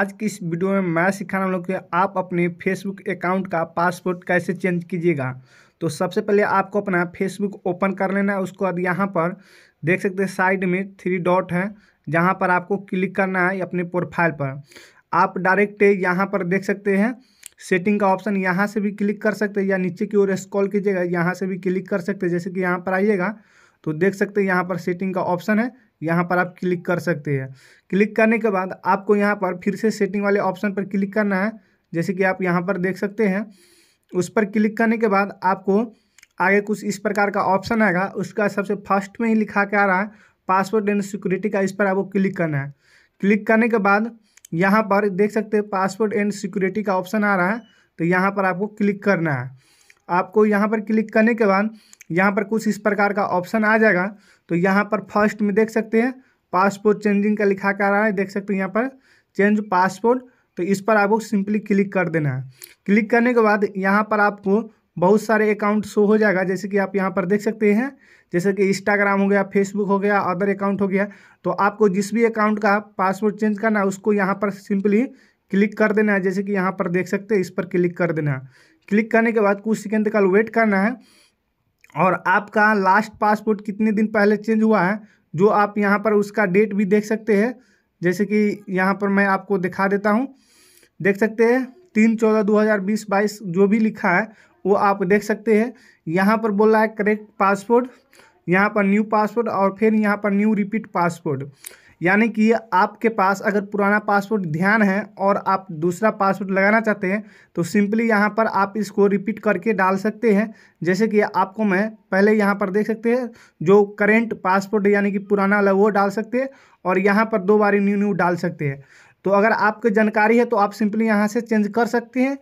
आज की इस वीडियो में मैं सिखाना लोग कि आप अपने फेसबुक अकाउंट का पासवर्ड कैसे चेंज कीजिएगा तो सबसे पहले आपको अपना फेसबुक ओपन कर लेना है उसको अब यहाँ पर देख सकते हैं साइड में थ्री डॉट है जहाँ पर आपको क्लिक करना है अपने प्रोफाइल पर आप डायरेक्ट यहाँ पर देख सकते हैं सेटिंग का ऑप्शन यहाँ से भी क्लिक कर सकते हैं या नीचे की ओर स्कॉल कीजिएगा यहाँ से भी क्लिक कर सकते हैं जैसे कि यहाँ पर आइएगा तो देख सकते हैं यहाँ पर सेटिंग का ऑप्शन है यहाँ पर आप क्लिक कर सकते हैं क्लिक करने के बाद आपको यहाँ पर फिर से सेटिंग वाले ऑप्शन पर क्लिक करना है जैसे कि आप यहाँ पर देख सकते हैं उस पर क्लिक करने के बाद आपको आगे कुछ इस प्रकार का ऑप्शन आएगा उसका सबसे फर्स्ट में ही लिखा के आ रहा है पासवर्ड एंड सिक्योरिटी का इस पर आपको क्लिक करना है क्लिक करने के बाद यहाँ पर देख सकते हैं पासवर्ड एंड सिक्योरिटी का ऑप्शन आ रहा है तो यहाँ पर आपको क्लिक करना है आपको यहाँ पर क्लिक करने के बाद यहाँ पर कुछ इस प्रकार का ऑप्शन आ जाएगा तो यहाँ पर फर्स्ट में देख सकते हैं पासपोर्ट चेंजिंग का लिखा कर रहा है देख सकते हैं यहाँ पर चेंज पासपोर्ट तो इस पर आपको सिंपली क्लिक कर देना है क्लिक करने के बाद यहाँ पर आपको बहुत सारे अकाउंट शो हो जाएगा जैसे कि आप यहाँ पर देख सकते हैं जैसे कि इंस्टाग्राम हो गया फेसबुक हो गया अदर अकाउंट हो गया तो आपको जिस भी अकाउंट का पासवर्ड चेंज करना है उसको यहाँ पर सिंपली क्लिक कर देना है जैसे कि यहाँ पर देख सकते हैं इस पर क्लिक कर देना है क्लिक करने के बाद कुछ सेकेंड का वेट करना है और आपका लास्ट पासपोर्ट कितने दिन पहले चेंज हुआ है जो आप यहाँ पर उसका डेट भी देख सकते हैं जैसे कि यहाँ पर मैं आपको दिखा देता हूँ देख सकते हैं तीन चौदह दो हज़ार बीस बाईस जो भी लिखा है वो आप देख सकते हैं यहाँ पर बोल रहा है करेक्ट पासपोर्ट यहाँ पर न्यू पासपोर्ट और फिर यहाँ पर न्यू रिपीट पासपोर्ट यानी कि आपके पास अगर पुराना पासवर्ड ध्यान है और आप दूसरा पासवर्ड लगाना चाहते हैं तो सिंपली यहाँ पर आप इसको रिपीट करके डाल सकते हैं जैसे कि आपको मैं पहले यहाँ पर देख सकते हैं जो करेंट पासवर्ड यानी कि पुराना वाला वो डाल सकते हैं और यहाँ पर दो बारी न्यू न्यू डाल सकते हैं तो अगर आपको जानकारी है तो आप सिंपली यहाँ से चेंज कर सकते हैं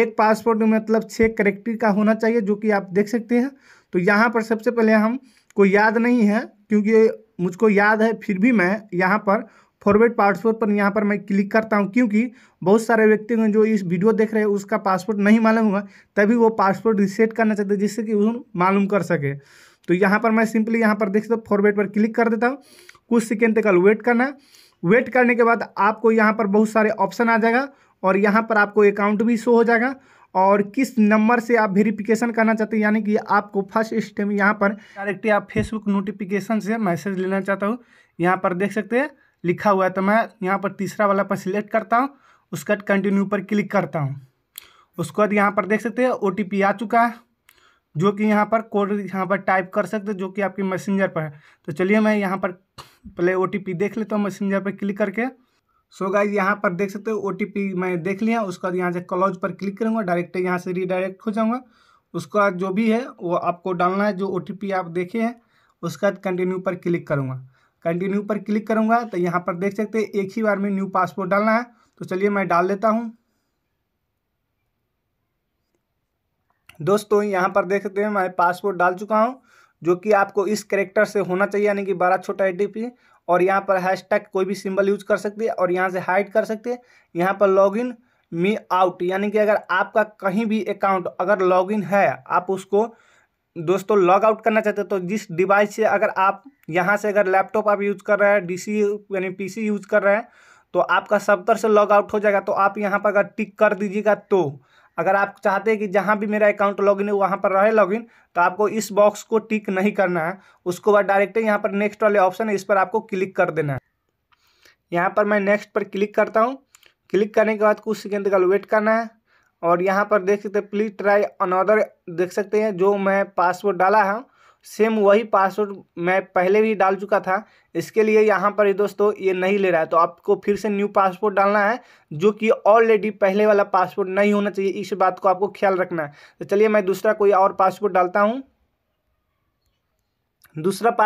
एक पासवर्ड मतलब छः करेक्टर का होना चाहिए जो कि आप देख सकते हैं तो यहाँ पर सबसे पहले हमको याद नहीं है क्योंकि मुझको याद है फिर भी मैं यहाँ पर फॉरवर्ड पासवर्ड पर यहाँ पर मैं क्लिक करता हूँ क्योंकि बहुत सारे व्यक्ति हैं जो इस वीडियो देख रहे हैं उसका पासवर्ड नहीं मालूम होगा तभी वो पासवर्ड रिसेट करना चाहते हैं जिससे कि उन मालूम कर सके तो यहाँ पर मैं सिंपली यहाँ पर देख सकते तो फॉरवर्ड पर क्लिक कर देता हूँ कुछ सेकेंड तक वेट करना वेट करने के बाद आपको यहाँ पर बहुत सारे ऑप्शन आ जाएगा और यहाँ पर आपको अकाउंट भी शो हो जाएगा और किस नंबर से आप वेरिफिकेशन करना चाहते हैं यानी कि आपको फर्स्ट स्टेप यहाँ पर डायरेक्टली आप फेसबुक नोटिफिकेशन से मैसेज लेना चाहता हूँ यहाँ पर देख सकते हैं लिखा हुआ है तो मैं यहाँ पर तीसरा वाला पर सिलेक्ट करता हूँ उसका कंटिन्यू पर क्लिक करता हूँ उसके बाद यहाँ पर देख सकते हैं ओ आ चुका है जो कि यहाँ पर कोड यहाँ पर टाइप कर सकते जो कि आपके मैसेंजर पर है तो चलिए मैं यहाँ पर पहले ओ देख लेता हूँ मैसेंजर पर क्लिक करके सो गाइज यहाँ पर देख सकते हो ओ मैं देख लिया उसके बाद यहाँ से क्लोज पर क्लिक करूँगा डायरेक्ट यहाँ से रीडायरेक्ट हो जाऊँगा उसके बाद जो भी है वो आपको डालना है जो ओ आप देखे हैं उसके बाद कंटिन्यू पर क्लिक करूँगा कंटिन्यू पर क्लिक करूँगा तो यहाँ पर देख सकते हैं एक ही बार में न्यू पासपोर्ट डालना है तो चलिए मैं डाल देता हूँ दोस्तों यहाँ पर देख सकते हैं मैं पासपोर्ट डाल चुका हूँ जो कि आपको इस करेक्टर से होना चाहिए यानी कि बारह छोटा ए और यहाँ पर हैशटैग कोई भी सिंबल यूज कर सकते हैं और यहाँ से हाइड कर सकते हैं यहाँ पर इन मी आउट यानी कि अगर आपका कहीं भी अकाउंट अगर लॉग इन है आप उसको दोस्तों लॉग आउट करना चाहते हैं तो जिस डिवाइस से अगर आप यहाँ से अगर लैपटॉप आप यूज़ कर रहे हैं सी यानी सी यूज़ कर रहे हैं तो आपका सब तरह से लॉग आउट हो जाएगा तो आप यहाँ पर अगर टिक कर दीजिएगा तो अगर आप चाहते हैं कि जहाँ भी मेरा अकाउंट लॉगिन है वहाँ पर रहे लॉगिन तो आपको इस बॉक्स को टिक नहीं करना है उसको बाद डायरेक्ट यहाँ पर नेक्स्ट वाले ऑप्शन है इस पर आपको क्लिक कर देना है यहाँ पर मैं नेक्स्ट पर क्लिक करता हूँ क्लिक करने के बाद कुछ सेकेंड का वेट करना है और यहाँ पर देख सकते हैं प्लीज ट्राई अनदर देख सकते हैं जो मैं पासवर्ड डाला है सेम वही पासवर्ड मैं पहले भी डाल चुका था इसके लिए यहाँ पर ये दोस्तों ये नहीं ले रहा है तो आपको फिर से न्यू पासपोर्ट डालना है जो कि ऑलरेडी पहले वाला पासपोर्ट नहीं होना चाहिए इस बात को आपको ख्याल रखना है तो चलिए मैं दूसरा कोई और पासपोर्ट डालता हूँ दूसरा पास